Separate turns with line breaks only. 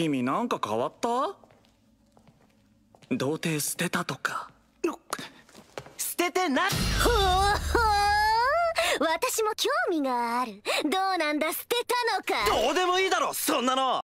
君なんか変わった童貞捨てたとか
捨ててなほうほう
私も興味があるどうなんだ捨てたのかどうでもいいだろそんな
の